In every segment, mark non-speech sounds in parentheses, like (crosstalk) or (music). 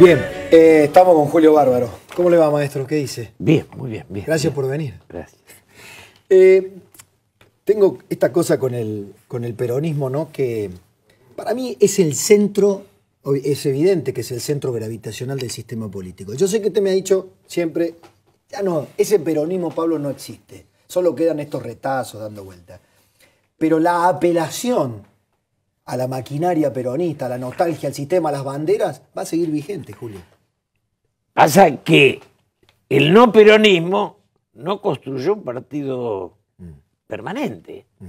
Bien, eh, estamos con Julio Bárbaro. ¿Cómo le va, maestro? ¿Qué dice? Bien, muy bien, bien. Gracias por venir. Gracias. Eh, tengo esta cosa con el, con el peronismo, ¿no? Que para mí es el centro, es evidente que es el centro gravitacional del sistema político. Yo sé que usted me ha dicho siempre, ya no, ese peronismo, Pablo, no existe. Solo quedan estos retazos dando vuelta. Pero la apelación a la maquinaria peronista, a la nostalgia, al sistema, a las banderas, va a seguir vigente, Julio. Pasa que el no peronismo no construyó un partido mm. permanente. Mm.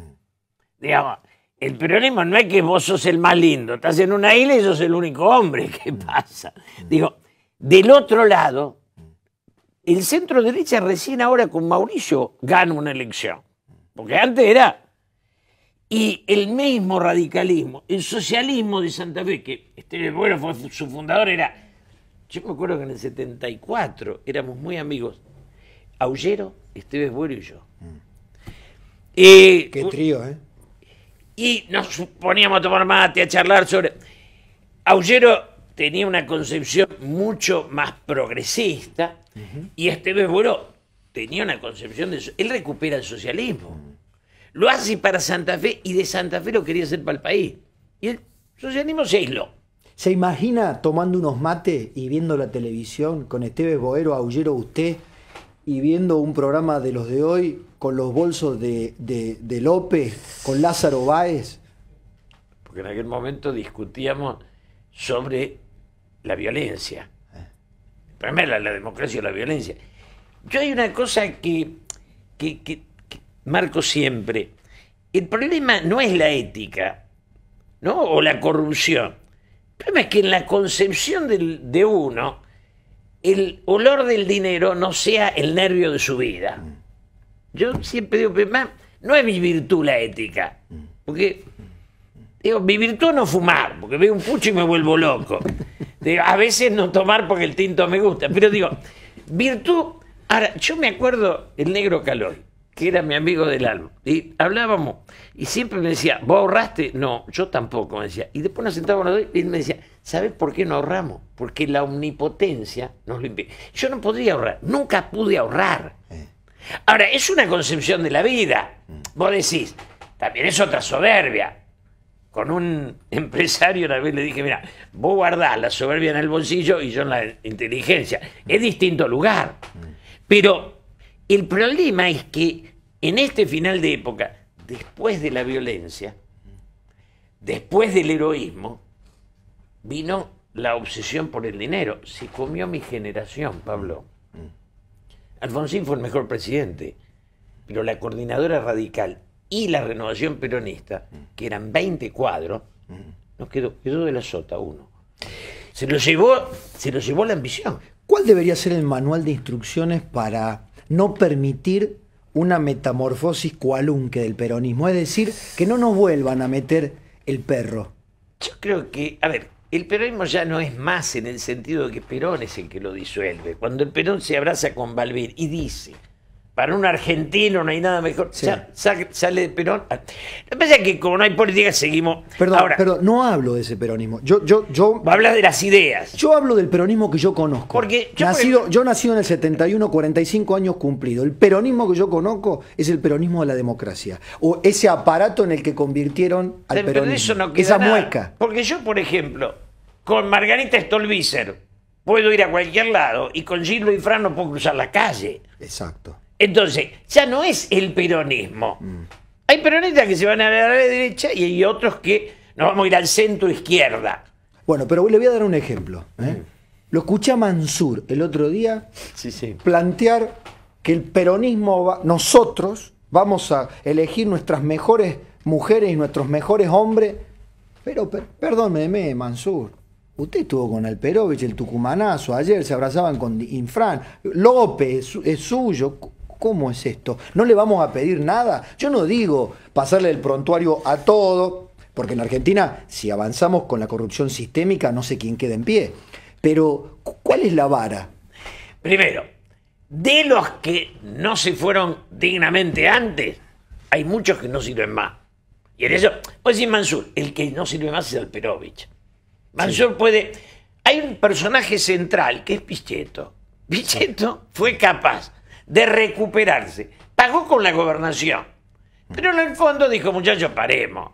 Digamos, el peronismo no es que vos sos el más lindo, estás en una isla y sos el único hombre. ¿Qué mm. pasa? Digo, del otro lado, el centro derecha recién ahora con Mauricio gana una elección. Porque antes era y el mismo radicalismo, el socialismo de Santa Fe, que este bueno fue su fundador, era, yo me acuerdo que en el 74 éramos muy amigos, Aullero, Esteves Bueno y yo. Mm. Eh, Qué trío, ¿eh? Y nos poníamos a tomar mate, a charlar sobre... Aullero tenía una concepción mucho más progresista y Esteves Bueno tenía una concepción de... Él recupera el socialismo. Mm lo hace para Santa Fe y de Santa Fe lo quería hacer para el país. Y el socialismo se aisló. ¿Se imagina tomando unos mates y viendo la televisión con Esteves Boero, Aullero Usted, y viendo un programa de los de hoy con los bolsos de, López, con Lázaro Báez? Porque en aquel momento discutíamos sobre la violencia. Primero la democracia y la violencia. Yo hay una cosa que, que marco siempre, el problema no es la ética, ¿no? O la corrupción. El problema es que en la concepción de uno, el olor del dinero no sea el nervio de su vida. Yo siempre digo, pero más, no es mi virtud la ética. Porque, digo, mi virtud no fumar, porque veo un pucho y me vuelvo loco. a veces no tomar porque el tinto me gusta. Pero digo, virtud. Ahora, yo me acuerdo el negro calor que era mi amigo del alma. Y hablábamos, y siempre me decía, ¿vos ahorraste? No, yo tampoco, me decía. Y después nos sentábamos y él me decía, ¿sabes por qué no ahorramos? Porque la omnipotencia nos lo impide. Yo no podría ahorrar, nunca pude ahorrar. Ahora, es una concepción de la vida. Mm. Vos decís, también es otra soberbia. Con un (laughs) empresario una vez le dije, mira, vos guardás la soberbia en el bolsillo y yo en la inteligencia. Es distinto lugar. Mm. Pero el problema es que en este final de época, después de la violencia, después del heroísmo, vino la obsesión por el dinero. Se comió mi generación, Pablo. Alfonsín fue el mejor presidente, pero la coordinadora radical y la renovación peronista, que eran 20 cuadros, nos quedó, quedó de la sota uno. Se lo llevó, se lo llevó la ambición. ¿Cuál debería ser el manual de instrucciones para no permitir una metamorfosis cualunque del peronismo, es decir, que no nos vuelvan a meter el perro. Yo creo que, a ver, el peronismo ya no es más en el sentido de que Perón es el que lo disuelve. Cuando el Perón se abraza con Balbín y dice, para un argentino no hay nada mejor. Sale, de Perón. Ah, lo que pasa es que como no hay política seguimos. Perdón, Ahora, no hablo de ese peronismo. Yo, yo, yo. Hablas de las ideas. Yo hablo del peronismo que yo conozco. Porque yo nací yo nacido en el 71, 45 años cumplido. El peronismo que yo conozco es el peronismo de la democracia o ese aparato en el que convirtieron al pero peronismo. Esa mueca. Porque yo, por ejemplo, con Margarita Stolbizer puedo ir a cualquier lado y con Gil y Fran puedo cruzar la calle. Exacto. Entonces, ya no es el peronismo. Mm. Hay peronistas que se van a la derecha y hay otros que nos vamos a ir al centro izquierda. Bueno, pero le voy a dar un ejemplo. ¿eh? Lo escuché a Mansur el otro día plantear que el peronismo, va, nosotros vamos a elegir nuestras mejores mujeres y nuestros mejores hombres. Pero, perdóneme, Mansur, usted estuvo con el Alperovich, el tucumanazo, ayer se abrazaban con Infran. López es suyo, ¿Cómo es esto? ¿No le vamos a pedir nada? Yo no digo pasarle el prontuario a todo, porque en Argentina, si avanzamos con la corrupción sistémica, no sé quién queda en pie. Pero, ¿cuál es la vara? Primero, de los que no se fueron dignamente antes, hay muchos que no sirven más. Y en eso, pues decir Mansur, el que no sirve más es Alperovich. Mansur puede. Hay un personaje central que es Pichetto. Pichetto fue capaz de recuperarse. Pagó con la gobernación. Pero en el fondo dijo, muchachos, paremos.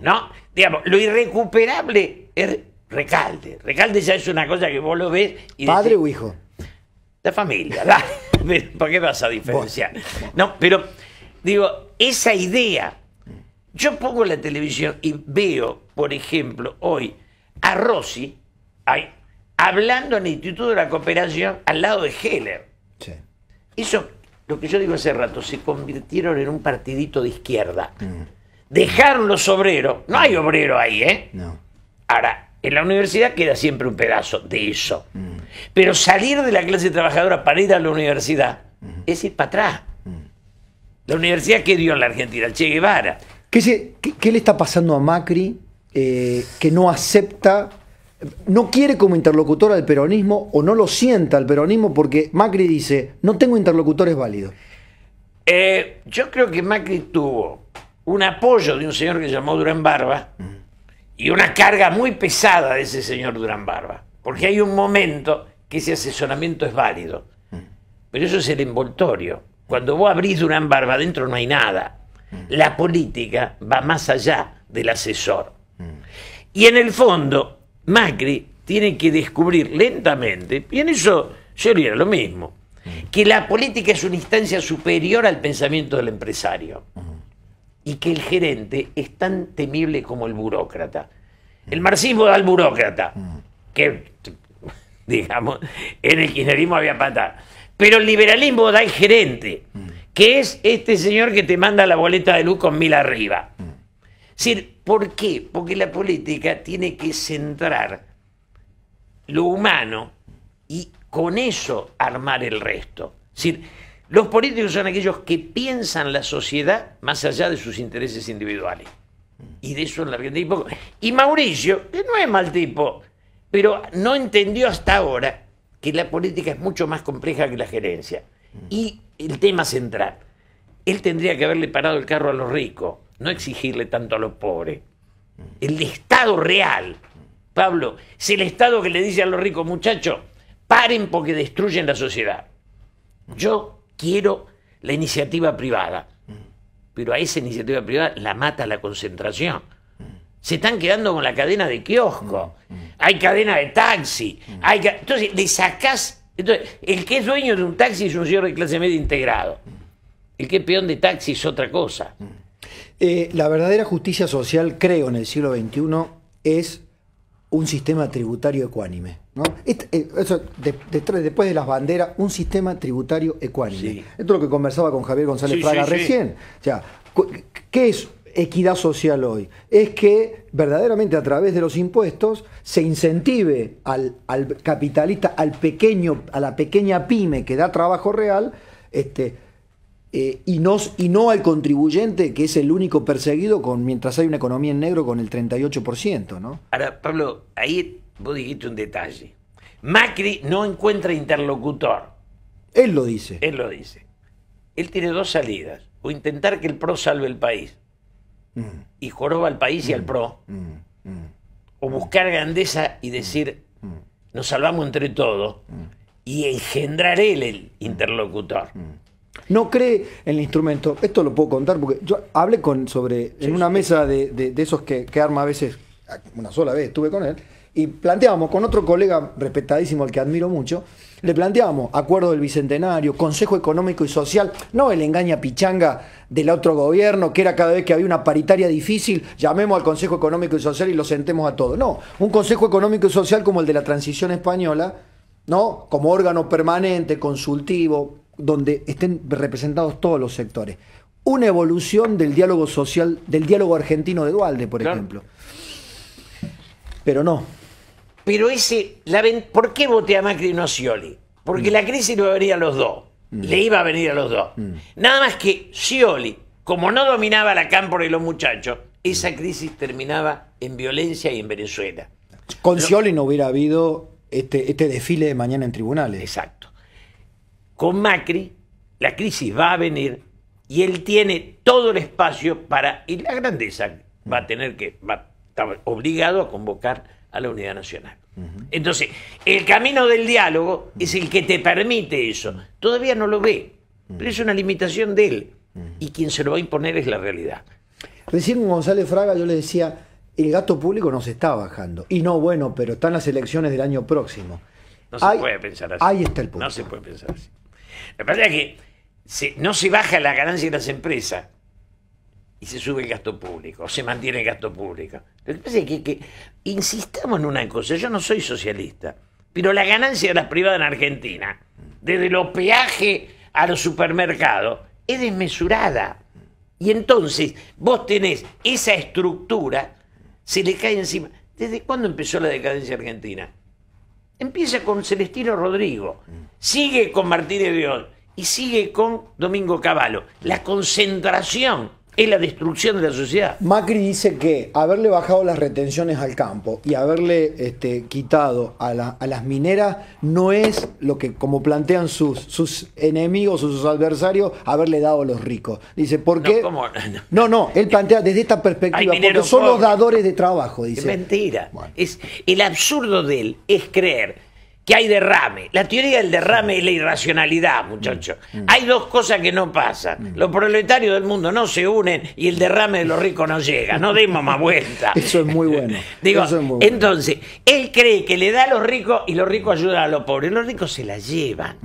¿No? Digamos, lo irrecuperable es Recalde. Recalde ya es una cosa que vos lo ves y ¿Padre o hijo? La familia, (laughs) ¿Por qué vas a diferenciar? No, pero digo, esa idea. Yo pongo la televisión y veo, por ejemplo, hoy a Rossi hablando en el Instituto de la Cooperación al lado de Heller. Sí. Eso, lo que yo digo hace rato, se convirtieron en un partidito de izquierda. Dejaron los obreros. No hay obrero ahí, ¿eh? Ahora, en la universidad queda siempre un pedazo de eso. Pero salir de la clase trabajadora para ir a la universidad es ir para atrás. La universidad que dio en la Argentina, el Che Guevara. ¿Qué, se, le está pasando a Macri eh, que no acepta no quiere como interlocutor al peronismo o no lo sienta al peronismo porque Macri dice, no tengo interlocutores válidos? Eh, yo creo que Macri tuvo un apoyo de un señor que se llamó Durán Barba y una carga muy pesada de ese señor Durán Barba, porque hay un momento que ese asesoramiento es válido, pero eso es el envoltorio. Cuando vos abrís Durán Barba, adentro no hay nada. La política va más allá del asesor. Mm. Y en el fondo, Macri tiene que descubrir lentamente, y en eso yo diría lo mismo, que la política es una instancia superior al pensamiento del empresario y que el gerente es tan temible como el burócrata. El marxismo da al burócrata, que, (laughs) digamos, en el kirchnerismo había patada. Pero el liberalismo da al gerente, que es este señor que te manda la boleta de luz con mil arriba decir, ¿por qué? Porque la política tiene que centrar lo humano y con eso armar el resto. los políticos son aquellos que piensan la sociedad más allá de sus intereses individuales. Y de eso en la Argentina Y Mauricio, que no es mal tipo, pero no entendió hasta ahora que la política es mucho más compleja que la gerencia. Y el tema central, él tendría que haberle parado el carro a los ricos no exigirle tanto a los pobres. El Estado real, Pablo, es el Estado que le dice a los ricos, muchachos, paren porque destruyen la sociedad. Yo quiero la iniciativa privada, pero a esa iniciativa privada la mata la concentración. Se están quedando con la cadena de kiosco, hay cadena de taxi, hay entonces le sacás, entonces, el que es dueño de un taxi es un señor de clase media integrado, el que es peón de taxi es otra cosa. Eh, la verdadera justicia social, creo, en el siglo XXI es un sistema tributario ecuánime. Eh, eso, después de las banderas, un sistema tributario ecuánime. Esto es lo que conversaba con Javier González sí, recién. O sea, ¿qué es equidad social hoy? Es que verdaderamente a través de los impuestos se incentive al, capitalista, al pequeño, a la pequeña pyme que da trabajo real, este, eh, y, no, y no al contribuyente, que es el único perseguido con, mientras hay una economía en negro con el 38%. ¿no? Ahora, Pablo, ahí vos dijiste un detalle. Macri no encuentra interlocutor. Él lo dice. Él lo dice. Él tiene dos salidas. O intentar que el PRO salve el país. Mm. Y joroba al país y al mm. PRO. Mm. O buscar grandeza y decir, nos salvamos entre todos. Y engendrar él el interlocutor no cree en el instrumento. Esto lo puedo contar porque yo hablé con sobre en una mesa de, de, esos que, que, arma a veces, una sola vez estuve con él, y planteábamos con otro colega respetadísimo al que admiro mucho, le planteábamos acuerdo del bicentenario, consejo económico y social, no el engaña pichanga del otro gobierno, que era cada vez que había una paritaria difícil, llamemos al consejo económico y social y lo sentemos a todos. No, un consejo económico y social como el de la transición española, ¿no? Como órgano permanente, consultivo, donde estén representados todos los sectores. Una evolución del diálogo social, del diálogo argentino de Dualde, por ejemplo. Pero no. Pero ese, la ¿por qué voté a Macri y no a Scioli? Porque mm. la crisis mm. le iba a venir a los dos. Le iba a venir a los dos. Nada más que Scioli, como no dominaba la cámpora y los muchachos, esa crisis terminaba en violencia y en Venezuela. Con Scioli no hubiera habido este, este desfile de mañana en tribunales. Exacto con Macri, la crisis va a venir y él tiene todo el espacio para, y la grandeza va a tener que, va, estar obligado a convocar a la unidad nacional. Entonces, el camino del diálogo es el que te permite eso. Todavía no lo ve, pero es una limitación de él. Y quien se lo va a imponer es la realidad. Recién González Fraga yo le decía, el gasto público no se está bajando. Y no, bueno, pero están las elecciones del año próximo. No se puede pensar así. Ahí está el punto. No se puede pensar así. La verdad es que se, no se baja la ganancia de las empresas y se sube el gasto público, o se mantiene el gasto público. Lo que pasa es que, que insistamos en una cosa, yo no soy socialista, pero la ganancia de las privadas en Argentina, desde los peajes a los supermercados, es desmesurada. Y entonces vos tenés esa estructura, se le cae encima. ¿Desde cuándo empezó la decadencia argentina? Empieza con Celestino Rodrigo, sigue con Martínez Dios y sigue con Domingo Cavallo. La concentración es la destrucción de la sociedad. Macri dice que haberle bajado las retenciones al campo y haberle este, quitado a, las mineras no es lo que, como plantean sus, sus enemigos o sus adversarios, haberle dado a los ricos. Dice, ¿por qué? No, no, él plantea desde esta perspectiva, porque son los dadores de trabajo, dice. Es mentira. Es, el absurdo de él es creer que hay derrame. La teoría del derrame es la irracionalidad, muchachos. Mm, mm. Hay dos cosas que no pasan. Mm. Los proletarios del mundo no se unen y el derrame de los ricos no llega. No demos más vuelta. (laughs) Eso es muy bueno. (laughs) Digo, entonces, él cree que le da a los ricos y los ricos ayudan a los pobres. Los ricos se la llevan.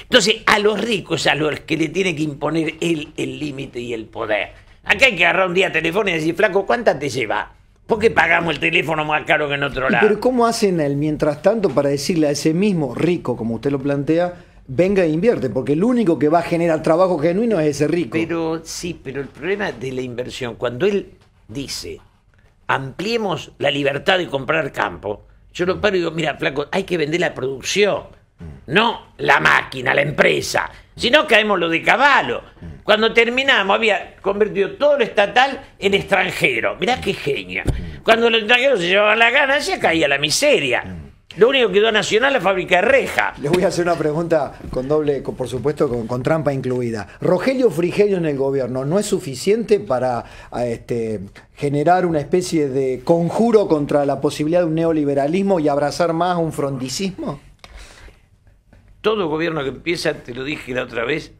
Entonces, a los ricos a los que le tiene que imponer él el límite y el poder. Acá hay que agarrar un día teléfono y decir, flaco, ¿cuánta te lleva? ¿Por qué pagamos el teléfono más caro que en otro lado? Pero ¿cómo hacen él mientras tanto para decirle a ese mismo rico, como usted lo plantea, venga e invierte? Porque el único que va a generar trabajo genuino es ese rico. Pero sí, pero el problema de la inversión, cuando él dice, ampliemos la libertad de comprar campo, yo lo paro y digo, mira, flaco, hay que vender la producción Mm. No la máquina, la empresa. Si no, caemos lo de caballo. Mm. Cuando terminamos, había convertido todo lo estatal en extranjero. Mirá qué genio. Mm. Cuando los extranjeros se llevaban la ganancia, caía la miseria. Lo único que quedó nacional la fábrica de reja. Les voy a hacer una pregunta con doble, por supuesto, con, trampa incluida. Rogelio Frigerio en el gobierno, ¿no es suficiente para este, generar una especie de conjuro contra la posibilidad de un neoliberalismo y abrazar más un frondicismo? Todo gobierno que empieza, te lo dije la otra vez,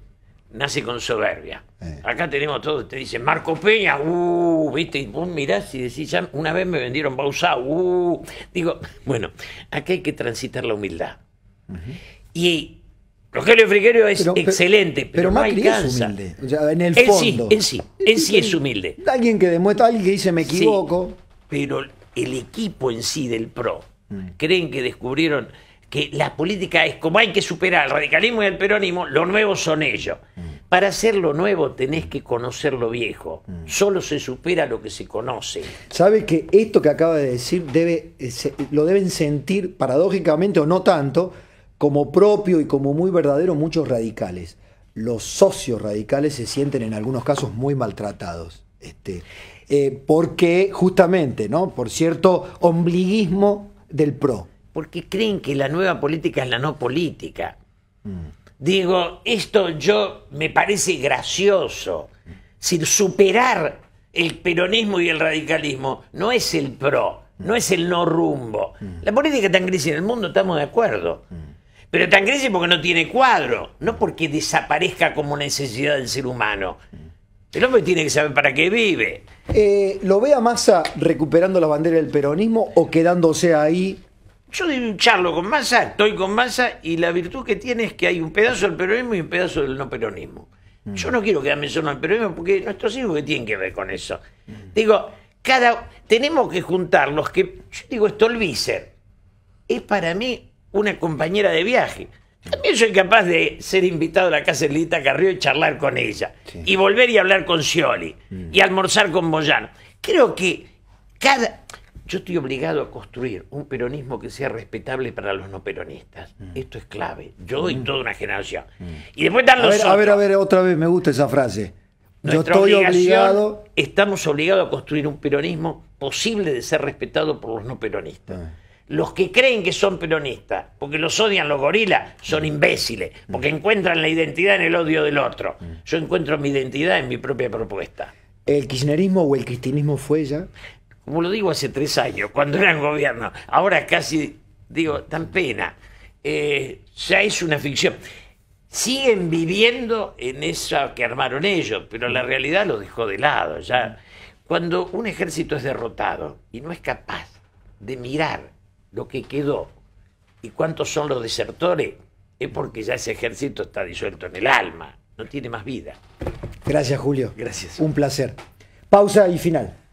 nace con soberbia. Eh. Acá tenemos todo, te dicen Marco Peña, uh, viste, y vos mirás y decís, ya una vez me vendieron Bausá, uh. Digo, (laughs) bueno, acá hay que transitar la humildad. Y Rogelio Frigerio es excelente, pero, más no alcanza. humilde, en el fondo. Sí, sí, sí es humilde. Alguien que demuestra, alguien que dice me equivoco. pero el equipo en sí del PRO, mm. creen que descubrieron que la política es como hay que superar el radicalismo y el peronismo, lo nuevo son ellos. Mm. Para hacer lo nuevo tenés que conocer lo viejo. Mm. Solo se supera lo que se conoce. Sabe que esto que acaba de decir debe, eh, lo deben sentir paradójicamente o no tanto como propio y como muy verdadero muchos radicales. Los socios radicales se sienten en algunos casos muy maltratados. Este, eh, porque justamente, ¿no? Por cierto, ombliguismo del PRO porque creen que la nueva política es la no política. Mm. Digo, esto yo me parece gracioso. Sin superar el peronismo y el radicalismo no es el pro, no es el no rumbo. Mm. La política tan en crisis en el mundo, estamos de acuerdo. Mm. Pero tan en crisis porque no tiene cuadro, no porque desaparezca como necesidad del ser humano. El hombre tiene que saber para qué vive. Eh, ¿Lo ve a Massa recuperando la bandera del peronismo o quedándose ahí yo charlo con Massa, estoy con Massa y la virtud que tiene es que hay un pedazo del peronismo y un pedazo del no peronismo. Mm. Yo no quiero quedarme solo al peronismo porque nuestros hijos que tienen que ver con eso. Digo, cada tenemos que juntar los que yo digo Stolbizer es para mí una compañera de viaje. También soy capaz de ser invitado a la casa de Lita Carrió y charlar con ella. Y volver y hablar con Scioli. Mm. Y almorzar con Moyano. Creo que cada, yo estoy obligado a construir un peronismo que sea respetable para los no peronistas. Mm. Esto es clave. Yo y mm. toda una generación. Mm. Y después a, ver, a ver, otra vez, me gusta esa frase. yo estoy obligado. Estamos obligados a construir un peronismo posible de ser respetado por los no peronistas. Ah. Los que creen que son peronistas, porque los odian los gorilas, son imbéciles, porque encuentran la identidad en el odio del otro. Yo encuentro mi identidad en mi propia propuesta. ¿El kirchnerismo o el cristianismo fue ya? como lo digo hace tres años, cuando era en gobierno, ahora casi digo, tan pena, eh, ya es una ficción. Siguen viviendo en esa que armaron ellos, pero la realidad lo dejó de lado. Ya. Cuando un ejército es derrotado y no es capaz de mirar lo que quedó y cuántos son los desertores, es porque ya ese ejército está disuelto en el alma, no tiene más vida. Gracias, Julio. Gracias. Un placer. Pausa y final.